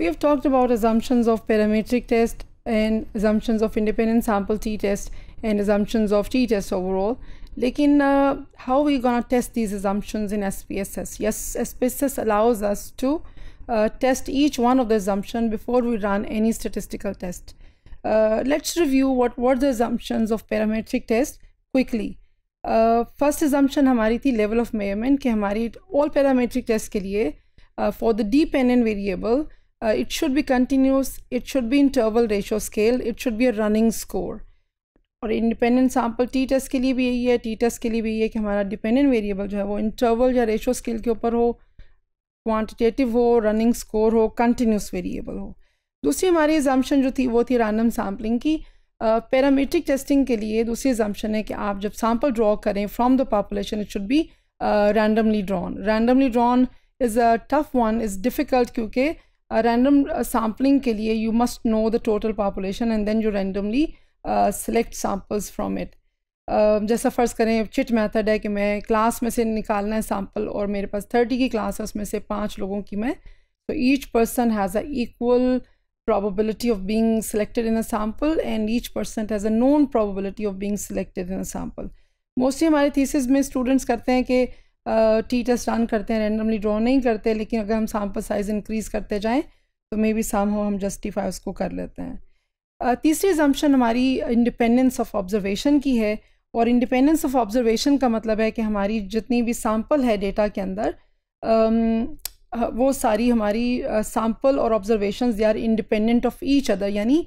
We have talked about assumptions of parametric test and assumptions of independent sample t-test and assumptions of t-test overall. Lekin, uh, how we gonna test these assumptions in SPSS? Yes, SPSS allows us to uh, test each one of the assumption before we run any statistical test. Uh, let's review what were the assumptions of parametric test quickly. Uh, first assumption हमारी थी level of measurement, कि हमारी all parametric test के लिए for uh, the uh, it should be continuous, it should be interval ratio scale, it should be a running score. और independent sample t test के लिए भी यही है टी टेस्ट के लिए भी यही है कि हमारा डिपेंडेंट वेरिएबल जो है वो इंटरवल या रेशो स्केल के ऊपर हो क्वांटिटेटिव हो रनिंग स्कोर हो कंटिन्यूस वेरिएबल हो दूसरी हमारी एग्जाम्पन जो थी वो थी रैंडम सैम्पलिंग की पैरामीट्रिक uh, टेस्टिंग के लिए दूसरी एग्जाम्पन है कि आप जब सैम्पल ड्रॉ करें from the population it should be randomly drawn randomly drawn is a tough one is difficult क्योंकि रैंडम सैम्पलिंग के लिए you must know the total population and then you randomly select samples from it जैसा फ़र्ज़ करें chit method है कि मैं class में से निकालना है सैम्पल और मेरे पास थर्टी की क्लास है उसमें से पाँच लोगों की मैं तो each person has a equal probability of being selected in a sample and each person has a known probability of being selected in a sample mostly हमारे थीसिस में स्टूडेंट्स करते हैं कि टी टेस्ट रन करते हैं randomly draw नहीं करते लेकिन अगर हम सैम्पल साइज़ इंक्रीज़ करते जाएँ तो मे बी साम हो हम जस्टिफाई उसको कर लेते हैं तीसरी जम्पन हमारी इंडिपेंडेंस ऑफ ऑब्जर्वेशन की है और इंडिपेंडेंस ऑफ ऑब्जर्वेशन का मतलब है कि हमारी जितनी भी सैम्पल है डेटा के अंदर um, वो सारी हमारी सैम्पल और observation they are independent of each other यानी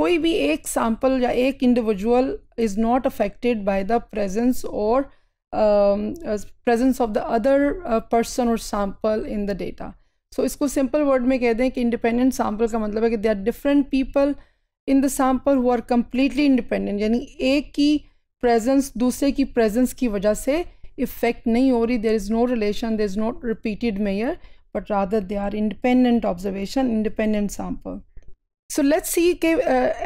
कोई भी एक सैंपल या एक individual is not affected by the presence और presence of the other person और sample in the data so इसको सिंपल वर्ड में कह दें कि इंडिपेंडेंट सैम्पल का मतलब है कि they are different people in the sample who are completely independent यानी एक की प्रेजेंस दूसरे की प्रेजेंस की वजह से इफेक्ट नहीं हो रही there is no relation there is not repeated measure but rather they are independent observation independent sample so let's see K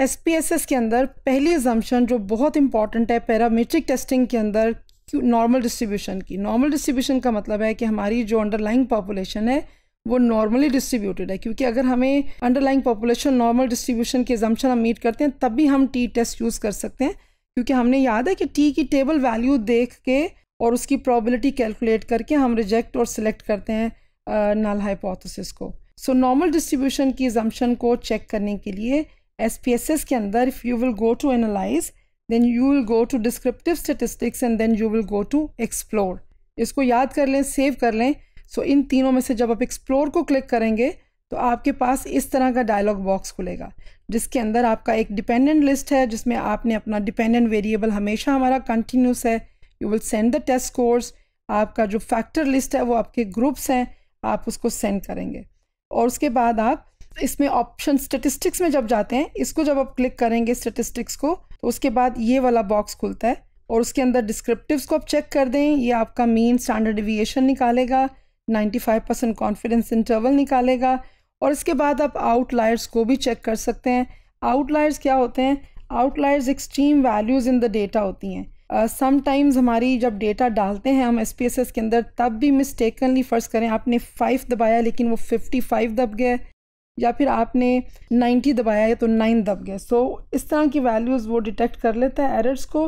S P S S के अंदर पहली एग्जामशन जो बहुत इंपॉर्टेंट है पैरामीट्रिक टेस्टिंग के अंदर क्यों नॉर्मल डिस्ट्रीब्यूशन की नॉर्मल डिस्ट्रीब्यूशन का मतलब है कि हमारी जो अंडरलाइंग पॉपुलेशन है वो नॉर्मली डिस्ट्रीब्यूटेड है क्योंकि अगर हमें अंडरलाइंग पॉपुलेशन नॉर्मल डिस्ट्रीब्यूशन के एजम्पन हम मीट करते हैं तब भी हम टी टेस्ट यूज़ कर सकते हैं क्योंकि हमने याद है कि टी की टेबल वैल्यू देख के और उसकी प्रॉबिलिटी कैलकुलेट करके हम रिजेक्ट और सिलेक्ट करते हैं नल हाइपोथेसिस को सो नॉर्मल डिस्ट्रीब्यूशन की एजम्पन को चेक करने के लिए एस के अंदर if you will go to analyze then you will go to descriptive statistics and then you will go to explore इसको याद कर लें सेव कर लें सो so, इन तीनों में से जब आप एक्सप्लोर को क्लिक करेंगे तो आपके पास इस तरह का डायलॉग बॉक्स खुलेगा जिसके अंदर आपका एक डिपेंडेंट लिस्ट है जिसमें आपने अपना डिपेंडेंट वेरिएबल हमेशा हमारा कंटिन्यूस है you will send the test scores आपका जो फैक्टर लिस्ट है वो आपके ग्रुप्स हैं आप उसको सेंड करेंगे और उसके बाद आप इसमें ऑप्शन स्टेटिस्टिक्स में जब जाते हैं इसको जब आप क्लिक करेंगे स्टेटिस्टिक्स को तो उसके बाद ये वाला बॉक्स खुलता है और उसके अंदर डिस्क्रिप्टिव्स को आप चेक कर दें ये आपका मेन स्टैंडर्ड डिविएशन निकालेगा 95 परसेंट कॉन्फिडेंस इंटरवल निकालेगा और इसके बाद आप आउटलायर्स को भी चेक कर सकते हैं आउटलायर्स क्या होते हैं outliers extreme values in the data होती हैं समटाइम्स uh, हमारी जब डेटा डालते हैं हम एस के अंदर तब भी मिस्टेकनली फ़र्ज़ करें आपने फ़ाइव दबाया लेकिन वो फिफ्टी फाइव दब गया या फिर आपने 90 दबाया है तो 9 दब गए सो so, इस तरह की वैल्यूज़ वो डिटेक्ट कर लेता है एरर्स को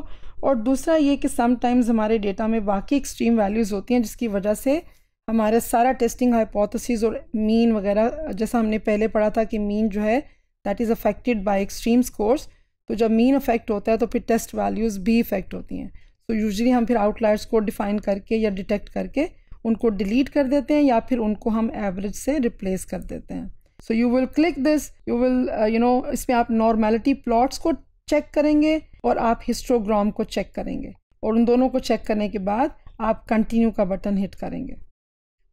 और दूसरा ये कि समटाइम्स हमारे डेटा में वाकई एक्सट्रीम वैल्यूज़ होती हैं जिसकी वजह से हमारा सारा टेस्टिंग हाइपोथेसिस और मीन वगैरह जैसा हमने पहले पढ़ा था कि मीन जो है that is affected by extreme scores तो जब मीन अफेक्ट होता है तो फिर टेस्ट वैल्यूज़ भी इफेक्ट होती हैं तो यूजली हम फिर आउटलायर्स को डिफ़ाइन करके या डिटेक्ट करके उनको डिलीट कर देते हैं या फिर उनको हम एवरेज से रिप्लेस कर देते हैं so you will click this you will you know इसमें आप नॉर्मेलिटी प्लॉट्स को चेक करेंगे और आप हिस्टोग्राम को चेक करेंगे और उन दोनों को चेक करने के बाद आप कंटिन्यू का बटन हिट करेंगे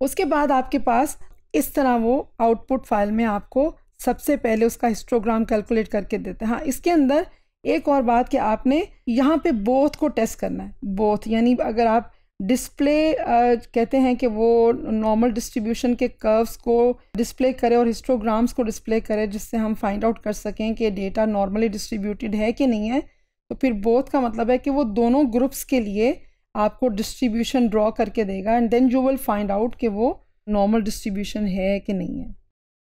उसके बाद आपके पास इस तरह वो आउटपुट फाइल में आपको सबसे पहले उसका हिस्टोग्राम कैलकुलेट करके देते हैं हाँ इसके अंदर एक और बात कि आपने यहाँ पे बोथ को टेस्ट करना है बोथ यानी अगर आप डिस्प्ले uh, कहते हैं कि वो नॉर्मल डिस्ट्रीब्यूशन के कर्व्स को डिस्प्ले करे और हिस्टोग्राम्स को डिस्प्ले करे जिससे हम फाइंड आउट कर सकें कि डेटा नॉर्मली डिस्ट्रीब्यूटेड है कि नहीं है तो फिर बोथ का मतलब है कि वो दोनों ग्रुप्स के लिए आपको डिस्ट्रीब्यूशन ड्रॉ करके देगा and then you will find out कि वो नॉर्मल डिस्ट्रीब्यूशन है कि नहीं है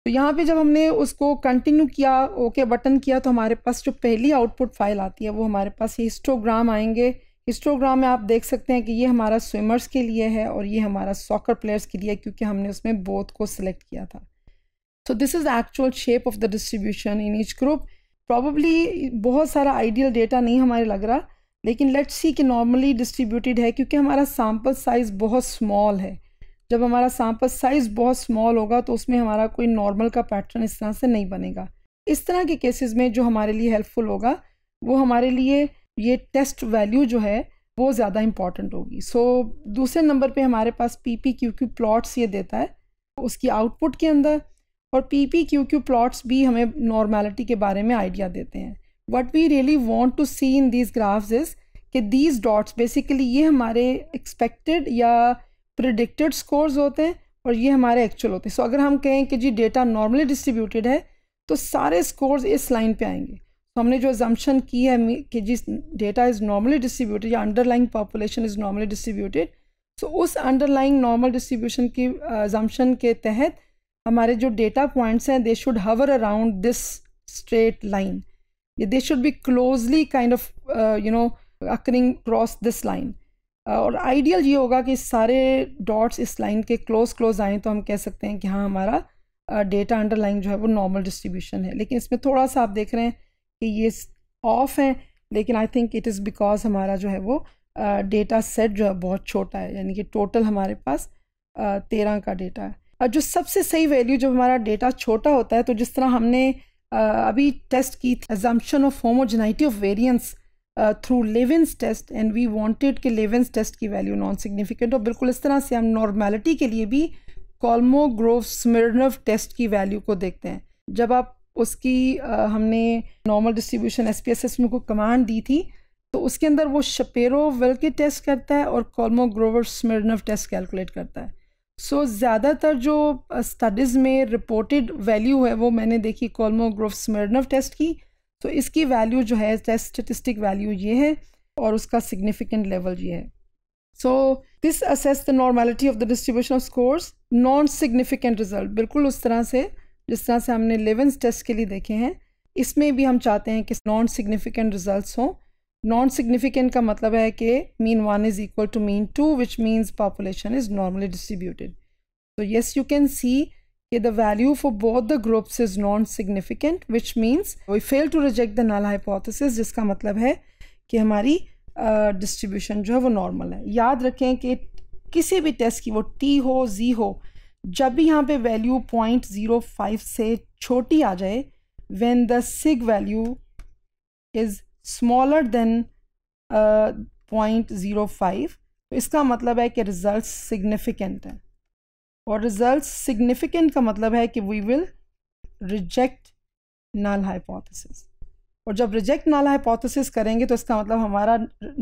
तो यहाँ पे जब हमने उसको कंटिन्यू किया ओके okay बटन किया तो हमारे पास जो पहली आउटपुट फाइल आती है वो हमारे पास हिस्टोग्राम आएंगे हिस्टोग्राम में आप देख सकते हैं कि ये हमारा स्विमर्स के लिए है और ये हमारा सॉकर प्लेयर्स के लिए क्योंकि हमने उसमें बोथ को सिलेक्ट किया था so this is actual shape of the distribution in each group probably बहुत सारा आइडियल डेटा नहीं हमारे लग रहा लेकिन लेट्स सी कि नॉर्मली डिस्ट्रीब्यूटेड है क्योंकि हमारा सैम्पल साइज़ बहुत स्मॉल है जब हमारा सैम्पल साइज़ बहुत स्मॉल होगा तो उसमें हमारा कोई नॉर्मल का पैटर्न इस तरह से नहीं बनेगा इस तरह के केसेस में जो हमारे लिए हेल्पफुल होगा वो हमारे लिए ये टेस्ट वैल्यू जो है वो ज़्यादा इम्पॉर्टेंट होगी सो so, दूसरे नंबर पे हमारे पास P P Q Q plots ये देता है उसकी आउटपुट के अंदर और P P Q Q plots भी हमें नॉर्मेलिटी के बारे में आइडिया देते हैं what we really want to see in these graphs is कि दीज डॉट्स बेसिकली ये हमारे एक्सपेक्टेड या प्रिडिक्टेड स्कोर्स होते हैं और ये हमारे एक्चुअल होते हैं सो so, अगर हम कहें कि जी डेटा नॉर्मली डिस्ट्रीब्यूटेड है तो सारे स्कोर्स इस लाइन पे आएंगे तो हमने जो एजम्पन की है कि जिस डेटा इज़ नॉर्मली डिस्ट्रीब्यूटेड या underlying population is normally distributed so उस अंडरलाइंग नॉर्मल डिस्ट्रीब्यूशन की एजम्पन uh, के तहत हमारे जो डेटा पॉइंट्स हैं they should hover around this straight line ये they should be closely kind of you know occurring cross this line और ideal ये होगा कि सारे डॉट्स इस लाइन के क्लोज क्लोज आएँ तो हम कह सकते हैं कि हाँ हमारा डेटा uh, अंडरलाइन जो है वो नॉर्मल डिस्ट्रीब्यूशन है लेकिन इसमें थोड़ा सा आप देख रहे हैं कि ये ऑफ हैं लेकिन I think it is because हमारा जो है वो डेटा सेट जो है बहुत छोटा है यानी कि टोटल हमारे पास तेरह का डेटा है और जो सबसे सही वैल्यू जब हमारा डेटा छोटा होता है तो जिस तरह हमने अभी टेस्ट की थी assumption of homogeneity of variance through Levene's test and we wanted के लेवेंस टेस्ट की वैल्यू नॉन सिग्निफिकेंट और बिल्कुल इस तरह से हम नॉर्मेलिटी के लिए भी कॉलमो ग्रोव स्मिरनव टेस्ट की वैल्यू को देखते हैं जब आप उसकी हमने normal distribution S P S S में को कमांड दी थी तो उसके अंदर वो शपेरो वेल के टेस्ट करता है और Kolmogorov Smirnov test calculate करता है सो so, ज़्यादातर जो स्टडीज़ में रिपोर्टेड वैल्यू है वो मैंने देखी कॉलमो ग्रोव स्मिरनव टेस्ट की तो so, इसकी वैल्यू जो है टेस्ट स्टेटिस्टिक वैल्यू ये है और उसका सिग्निफिकेंट लेवल ये है so this assess the normality of the distribution of scores non significant result बिल्कुल उस तरह से जिस तरह से हमने इलेवेंस टेस्ट के लिए देखे हैं इसमें भी हम चाहते हैं कि नॉन सिग्निफिकेंट रिजल्ट हों नॉन सिग्निफिकेंट का मतलब है कि mean one is equal to mean two which means population is normally distributed तो येस यू कैन सी कि the value for both the groups is non significant which means we fail to reject the null hypothesis जिसका मतलब है कि हमारी distribution uh, जो है वो नॉर्मल है याद रखें कि किसी भी टेस्ट की वो टी हो जी हो जब भी यहाँ पे वैल्यू पॉइंट ज़ीरो फाइव से छोटी आ जाए when the sig value is smaller than point uh, zero तो इसका मतलब है कि रिजल्ट सिग्निफिकेंट है और रिजल्ट सिग्निफिकेंट का मतलब है कि we will reject null hypothesis और जब रिजेक्ट नल हाइपोथेसिस करेंगे तो इसका मतलब हमारा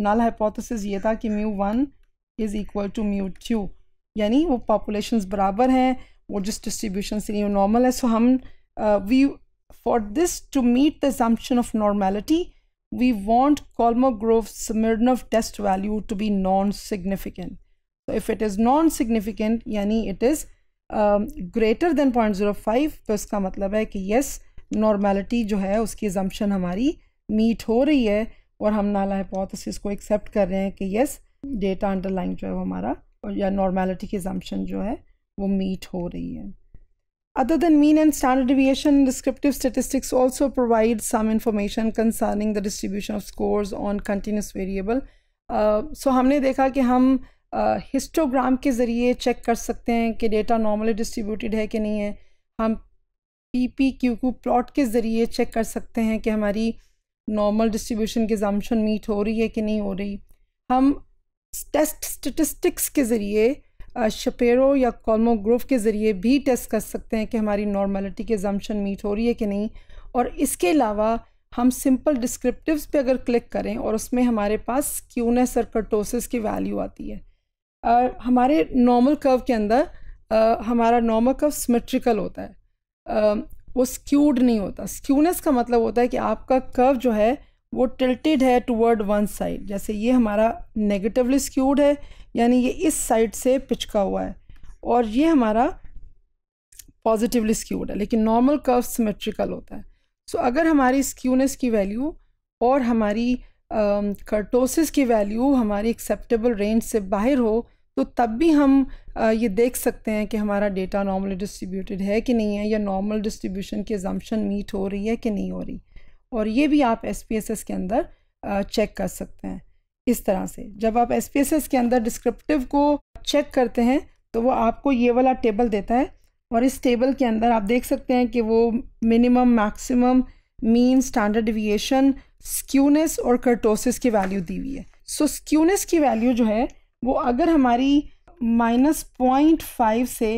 नल हाइपोथेसिस ये था कि mu one is equal to mu two यानी वो पॉपुलेशन बराबर हैं वो जिस डिस्ट्रीब्यूशन से नहीं नॉर्मल है सो हम we for this to meet the assumption of normality we want Kolmogorov Smirnov test value to be non significant तो if it is non significant यानी it is greater than point zero five तो इसका मतलब है कि yes normality जो है उसकी एजम्पन हमारी मीट हो रही है और हम नाला hypothesis को एक्सेप्ट कर रहे हैं कि येस डेटा अंडरलाइन जो है वो हमारा या नॉर्मेलिटी की जम्पन जो है वो मीट हो रही है other than mean and standard deviation descriptive statistics also provide some information concerning the distribution of scores on continuous variable so हमने देखा कि हम हिस्टोग्राम uh, के ज़रिए चेक कर सकते हैं कि डेटा नॉर्मली डिस्ट्रीब्यूटेड है कि नहीं है हम P P Q Q plot के ज़रिए चेक कर सकते हैं कि हमारी नॉर्मल डिस्ट्रीब्यूशन की जम्पन मीट हो रही है कि नहीं हो रही हम टेस्ट स्टेटिस्टिक्स के ज़रिए शपेरो या कॉलमोग्रोव के ज़रिए भी टेस्ट कर सकते हैं कि हमारी नॉर्मलिटी के जम्शन मीट हो रही है कि नहीं और इसके अलावा हम सिंपल डिस्क्रिप्टिव्स पे अगर क्लिक करें और उसमें हमारे पास क्यूनेस और कर्टोसिस की वैल्यू आती है आ, हमारे नॉर्मल कर्व के अंदर आ, हमारा नॉर्मल कर्व सिमेट्रिकल होता है आ, वो स्क्यूड नहीं होता स्क्यूनेस का मतलब होता है कि आपका कर्व जो है वो टिल्टेड है टुवर्ड वन साइड जैसे ये हमारा नेगेटिवली स्क्यूड है यानी ये इस साइड से पिचका हुआ है और ये हमारा पॉजिटिवली स्क्यूड है लेकिन नॉर्मल कर्व सिमेट्रिकल होता है सो so, अगर हमारी स्क्यूनेस की वैल्यू और हमारी कर्टोसिस uh, की वैल्यू हमारी एक्सेप्टेबल रेंज से बाहर हो तो तब भी हम uh, ये देख सकते हैं कि हमारा डेटा नॉर्मली डिस्ट्रीब्यूटेड है कि नहीं है या नॉर्मल डिस्ट्रीब्यूशन की एजम्पन मीट हो रही है कि नहीं हो रही और ये भी आप एस के अंदर चेक कर सकते हैं इस तरह से जब आप एस के अंदर डिस्क्रिप्टिव को चेक करते हैं तो वो आपको ये वाला टेबल देता है और इस टेबल के अंदर आप देख सकते हैं कि वो minimum maximum mean standard deviation skewness और कर्टोसिस की वैल्यू दी हुई है सो so, स्क्यूनेस की वैल्यू जो है वो अगर हमारी माइनस पॉइंट फाइव से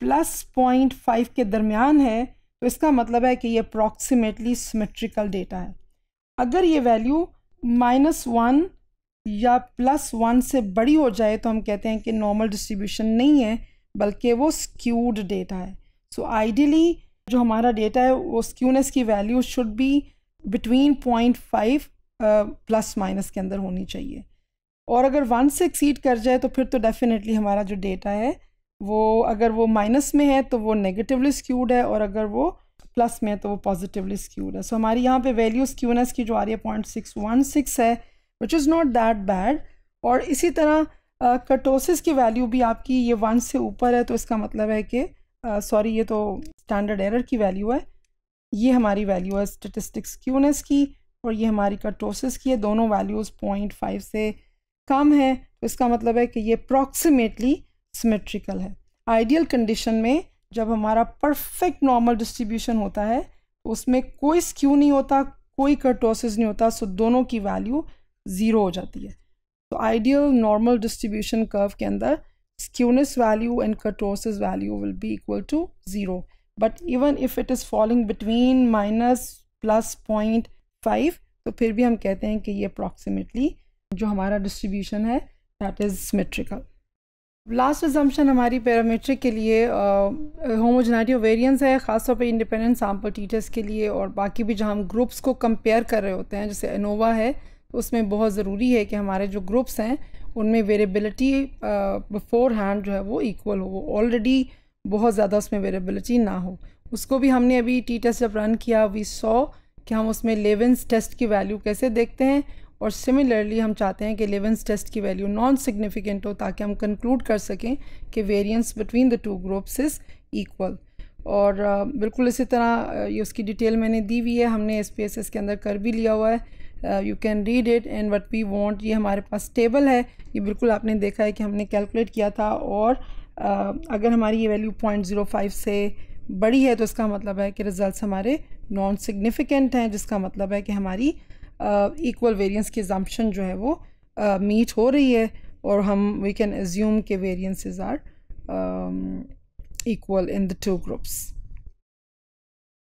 प्लस पॉइंट फाइव के दरमियान है तो इसका मतलब है कि ये अप्रॉक्सीमेटली सिमेट्रिकल डेटा है अगर ये वैल्यू माइनस वन या प्लस वन से बड़ी हो जाए तो हम कहते हैं कि नॉर्मल डिस्ट्रीब्यूशन नहीं है बल्कि वो स्क्यूड डेटा है सो so, आइडियली जो हमारा डेटा है वो स्क्यूनेस की value should be between point five plus minus के अंदर होनी चाहिए और अगर वन से एक्सीड कर जाए तो फिर तो डेफिनेटली हमारा जो डेटा है वो अगर वो माइनस में है तो वो नेगेटिवली स्क्यूड है और अगर वो प्लस में है तो वो पॉजिटिवली स्क्यूड है सो so, हमारी यहाँ पे वैल्यू स्क्यूनेस की जो आ रही है पॉइंट सिक्स वन सिक्स है which is not that bad और इसी तरह कटोसिस uh, की वैल्यू भी आपकी ये वन से ऊपर है तो इसका मतलब है कि सॉरी uh, ये तो स्टैंडर्ड एरर की वैल्यू है ये हमारी वैल्यू है स्टेटिस्टिक्स क्यूनेस की और ये हमारी कटोसिस की है दोनों वैल्यूज़ पॉइंट फाइव से कम है तो इसका मतलब है कि ये अप्रॉक्सीमेटली सिमेट्रिकल है आइडियल कंडीशन में जब हमारा परफेक्ट नॉर्मल डिस्ट्रीब्यूशन होता है तो उसमें कोई स्क्यू नहीं होता कोई कर्टोसिस नहीं होता सो दोनों की वैल्यू ज़ीरो हो जाती है तो आइडियल नॉर्मल डिस्ट्रीब्यूशन कर्व के अंदर value and kurtosis value will be equal to zero but even if it is falling between minus plus point five तो फिर भी हम कहते हैं कि ये अप्रॉक्सीमेटली जो हमारा डिस्ट्रीब्यूशन है that is symmetrical last assumption हमारी पैरामीट्रिक के लिए होमोजनाइटी वेरियंस है ख़ासतौर पर इंडिपेंडेंट सैम्पल टीचर्स के लिए और बाकी भी जहाँ हम ग्रुप्स को कंपेयर कर रहे होते हैं जैसे अनोवा है उसमें बहुत ज़रूरी है कि हमारे जो ग्रुप्स हैं उनमें वेरेबिलिटी बिफोर हैंड जो है वो इक्वल हो वो ऑलरेडी बहुत ज़्यादा उसमें वेरेबिलिटी ना हो उसको भी हमने अभी टी टेस्ट जब रन किया वी सौ कि हम उसमें लेवेंस टेस्ट की वैल्यू कैसे देखते हैं और सिमिलरली हम चाहते हैं कि लेवेंस टेस्ट की वैल्यू नॉन सिग्निफिकेंट हो ताकि हम कंक्लूड कर सकें कि variance between the two groups is equal और uh, बिल्कुल इसी तरह uh, ये उसकी डिटेल मैंने दी हुई है हमने एस पी एस एस के अंदर कर भी लिया हुआ है you can read it and what we want ये हमारे पास टेबल है ये बिल्कुल आपने देखा है कि हमने कैलकुलेट किया था और uh, अगर हमारी ये वैल्यू पॉइंट ज़ीरो फाइव से बड़ी है तो इसका मतलब है कि रिज़ल्ट हमारे नॉन सिग्निफिकेंट हैं जिसका मतलब है कि हमारी इक्वल वेरिएंस की जम्पन जो है वो मीट uh, हो रही है और हम वी कैन एज्यूम के variances are equal in the two groups